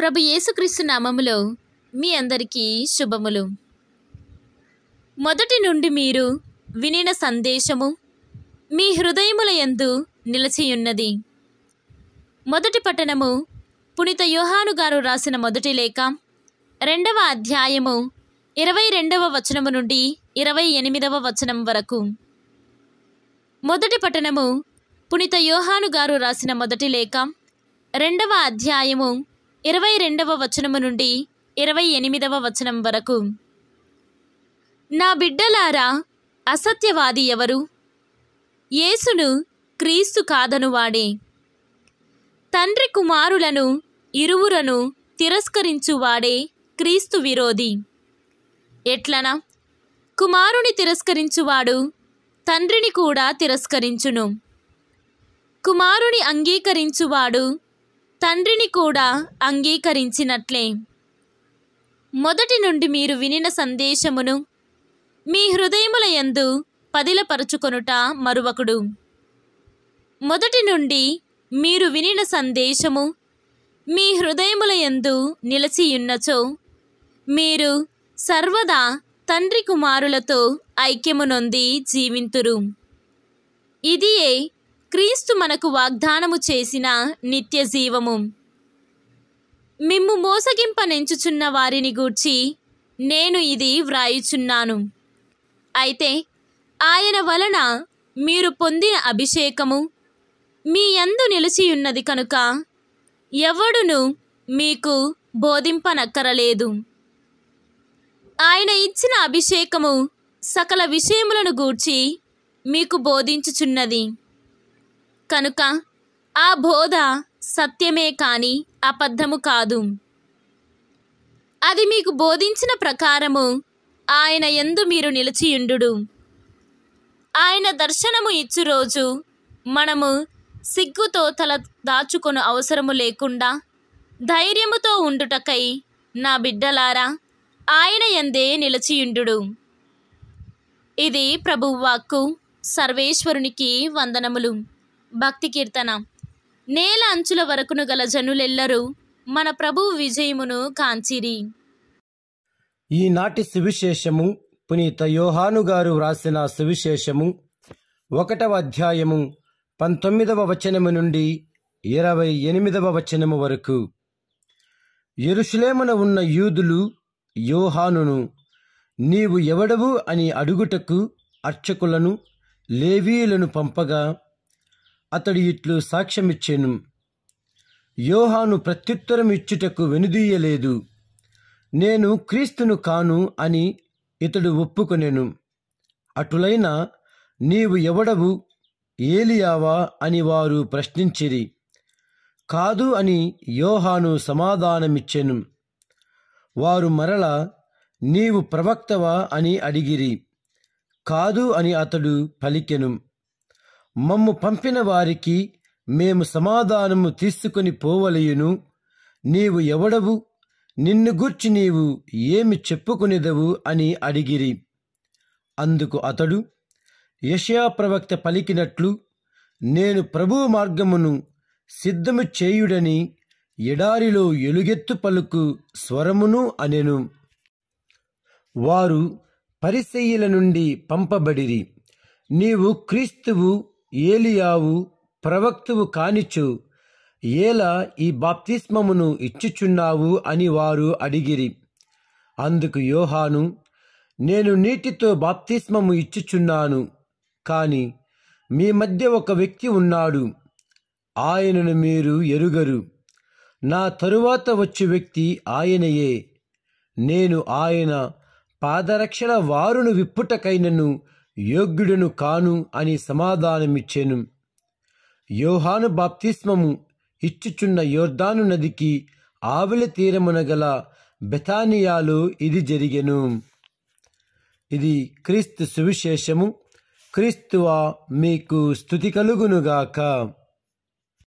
ప్రభు యేసుక్రీస్తు నామములో మీ అందరికీ శుభములు మొదటి నుండి మీరు వినిన సందేశము మీ హృదయముల ఎందు నిలచియున్నది మొదటి పట్టణము పునీత యోహాను గారు రాసిన మొదటి లేఖ రెండవ అధ్యాయము ఇరవై రెండవ వచనము నుండి ఇరవై ఎనిమిదవ వచనం వరకు మొదటి పట్టణము పునీత యోహాను గారు రాసిన మొదటి లేఖ రెండవ అధ్యాయము ఇరవై రెండవ వచనము నుండి ఇరవై ఎనిమిదవ వచనం వరకు నా బిడ్డలారా అసత్యవాది ఎవరు యేసును క్రీస్తు కాదనువాడే తండ్రి కుమారులను ఇరువురను తిరస్కరించువాడే క్రీస్తు విరోధి ఎట్లనా కుమారుని తిరస్కరించువాడు తండ్రిని కూడా తిరస్కరించును కుమారుని అంగీకరించువాడు తండ్రిని కూడా అంగీకరించినట్లే మొదటి నుండి మీరు వినిన సందేశమును మీ హృదయముల యందు పదిలపరుచుకొనుట మరువకుడు మొదటి నుండి మీరు వినిన సందేశము మీ హృదయముల యందు నిలసియున్నచో మీరు సర్వదా తండ్రి కుమారులతో ఐక్యమునొంది జీవింతురు ఇదియే క్రీస్తు మనకు వాగ్దానము చేసిన నిత్య జీవము మిమ్ము నెంచుచున్న వారిని గూర్చి నేను ఇది వ్రాయుచున్నాను అయితే ఆయన వలన మీరు పొందిన అభిషేకము మీ యందు నిలిచియున్నది కనుక ఎవడును మీకు బోధింపనక్కరలేదు ఆయన ఇచ్చిన అభిషేకము సకల విషయములను గూర్చి మీకు బోధించుచున్నది కనుక ఆ బోధ సత్యమే కానీ అబద్ధము కాదు అది మీకు బోధించిన ప్రకారము ఆయన ఎందు మీరు నిలిచియుండు ఆయన దర్శనము ఇచ్చు రోజు మనము సిగ్గుతో తల దాచుకొను అవసరము లేకుండా ధైర్యముతో ఉండుటకై నా బిడ్డలారా ఆయన ఎందే నిలిచియుండు ఇది ప్రభువాక్కు సర్వేశ్వరునికి వందనములు భక్తి కీర్తన నేల అంచుల వరకును గల జనులెల్లరూ మన ప్రభు విజయమును కాంచిరి ఈనాటి సువిశేషము పునీత యోహాను గారు వ్రాసిన సువిశేషము ఒకటవ అధ్యాయము పంతొమ్మిదవ వచనము నుండి ఇరవై ఎనిమిదవ వచనము వరకు ఎరుషులేమున ఉన్న యూదులు యోహానును నీవు ఎవడవు అని అడుగుటకు అర్చకులను లేవీయులను పంపగా అతడు ఇట్లు సాక్ష్యమిచ్చెను యోహాను ప్రత్యుత్తరం ఇచ్చుటకు వెనుదీయలేదు నేను క్రీస్తును కాను అని ఇతడు ఒప్పుకొనెను అటులైన నీవు ఎవడవు ఏలియావా అని వారు ప్రశ్నించిరి కాదు అని యోహాను సమాధానమిచ్చెను వారు మరల నీవు ప్రవక్తవా అని అడిగిరి కాదు అని అతడు పలికెను మమ్ము పంపిన వారికి మేము సమాధానము తీసుకుని పోవలయును నీవు ఎవడవు నిన్ను గూర్చి నీవు ఏమి చెప్పుకునేదవు అని అడిగిరి అందుకు అతడు యషయా ప్రవక్త పలికినట్లు నేను ప్రభు మార్గమును సిద్ధము చేయుడని ఎడారిలో ఎలుగెత్తు పలుకు స్వరమును అనెను వారు పరిశయ్యుల నుండి పంపబడిరి నీవు క్రీస్తువు ఏలియావు ప్రవక్తువు కానిచ్చు ఏల ఈ బాప్తిస్మమును ఇచ్చుచున్నావు అని వారు అడిగిరి అందుకు యోహాను నేను నీటితో బాప్తిస్మము ఇచ్చుచున్నాను కాని మీ మధ్య ఒక వ్యక్తి ఉన్నాడు ఆయనను మీరు ఎరుగరు నా తరువాత వచ్చే వ్యక్తి ఆయనయే నేను ఆయన పాదరక్షణ వారును విప్పుటకైనను యోగ్యుడను కాను అని సమాధానమిచ్చాను యోహాను బాప్తిస్మము ఇచ్చుచున్న యోర్ధాను నదికి ఆవిల తీరమునగల బెతానియాలో ఇది జరిగెను ఇది క్రీస్తు సువిశేషము క్రీస్తువా మీకు స్థుతి కలుగునుగాక